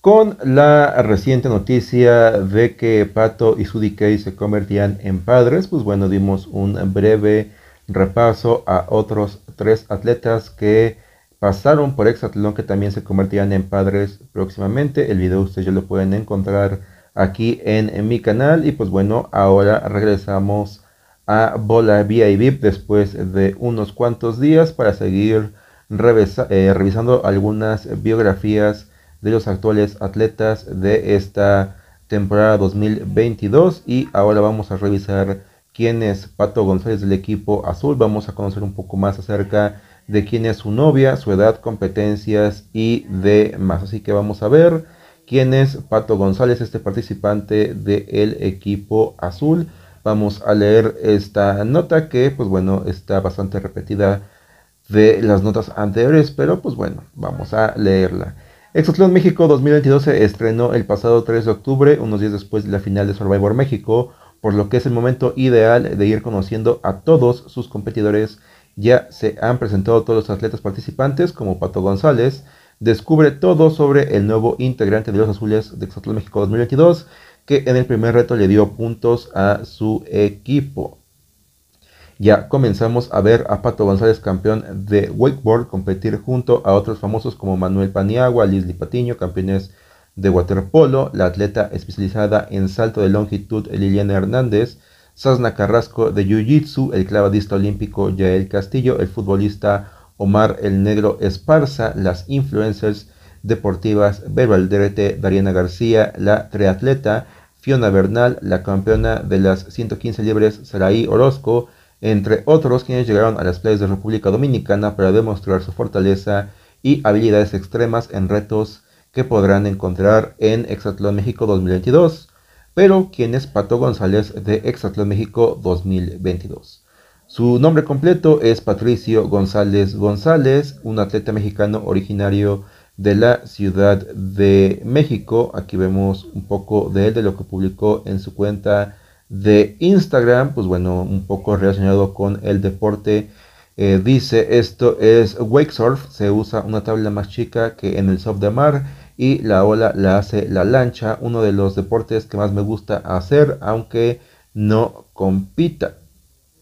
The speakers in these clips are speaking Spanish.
con la reciente noticia de que Pato y Key se convertían en padres, pues bueno, dimos un breve repaso a otros tres atletas que pasaron por Exatlón que también se convertían en padres próximamente. El video ustedes ya lo pueden encontrar aquí en, mi canal. Y pues bueno, ahora regresamos a Bola VIP después de unos cuantos días para seguir eh, revisando algunas biografías de los actuales atletas de esta temporada 2022 y ahora vamos a revisar quién es Pato González del equipo azul, vamos a conocer un poco más acerca de quién es su novia, su edad, competencias y demás. Así que vamos a ver quién es Pato González, este participante del equipo azul. Vamos a leer esta nota que pues bueno está bastante repetida de las notas anteriores, pero pues bueno, vamos a leerla. Exotlón México 2022 se estrenó el pasado 3 de octubre, unos días después de la final de Survivor México, por lo que es el momento ideal de ir conociendo a todos sus competidores. Ya se han presentado todos los atletas participantes, como Pato González. Descubre todo sobre el nuevo integrante de los Azules de Exotlón México 2022, que en el primer reto le dio puntos a su equipo ya comenzamos a ver a Pato González, campeón de wakeboard, competir junto a otros famosos como Manuel Paniagua, Lisly Patiño, campeones de waterpolo, la atleta especializada en salto de longitud Liliana Hernández, Sasna Carrasco de Jiu-Jitsu, el clavadista olímpico Yael Castillo, el futbolista Omar el Negro Esparza, las influencers deportivas Bebalderete, Dariana García, la triatleta Fiona Bernal, la campeona de las 115 libres Saraí Orozco, entre otros quienes llegaron a las playas de República Dominicana para demostrar su fortaleza y habilidades extremas en retos que podrán encontrar en Exatlán México 2022, pero quien es Pato González de Exatlán México 2022. Su nombre completo es Patricio González González, un atleta mexicano originario de la Ciudad de México. Aquí vemos un poco de él, de lo que publicó en su cuenta de Instagram, pues bueno, un poco relacionado con el deporte. Eh, dice esto es wakesurf, se usa una tabla más chica que en el surf de mar y la ola la hace la lancha, uno de los deportes que más me gusta hacer, aunque no compita.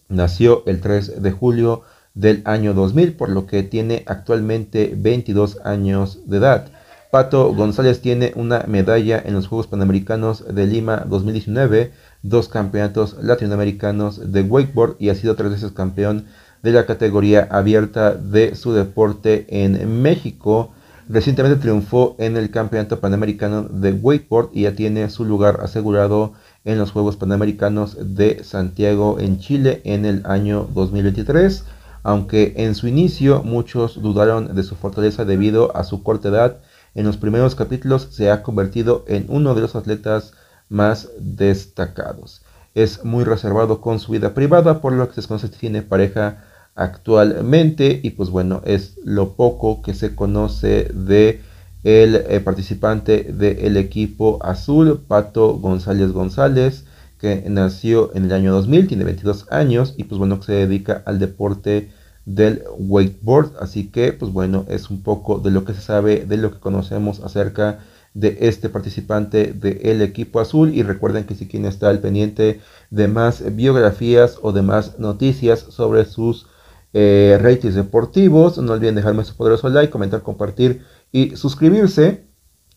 Nació el 3 de julio del año 2000, por lo que tiene actualmente 22 años de edad. Pato González tiene una medalla en los Juegos Panamericanos de Lima 2019, dos campeonatos latinoamericanos de wakeboard y ha sido tres veces campeón de la categoría abierta de su deporte en México. Recientemente triunfó en el Campeonato Panamericano de Wakeboard y ya tiene su lugar asegurado en los Juegos Panamericanos de Santiago en Chile en el año 2023. Aunque en su inicio muchos dudaron de su fortaleza debido a su corta edad, en los primeros capítulos se ha convertido en uno de los atletas más destacados. Es muy reservado con su vida privada, por lo que se conoce que tiene pareja actualmente. Y pues bueno, es lo poco que se conoce de el eh, participante del equipo azul, Pato González González, que nació en el año 2000, tiene 22 años y pues bueno, que se dedica al deporte del wakeboard. Así que, pues bueno, es un poco de lo que se sabe, de lo que conocemos acerca de este participante del equipo azul. Y recuerden que si quieren está al pendiente de más biografías o de más noticias sobre sus eh, ratings deportivos, no olviden dejarme su poderoso like, comentar, compartir y suscribirse.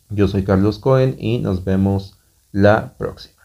Yo soy Carlos Cohen y nos vemos la próxima.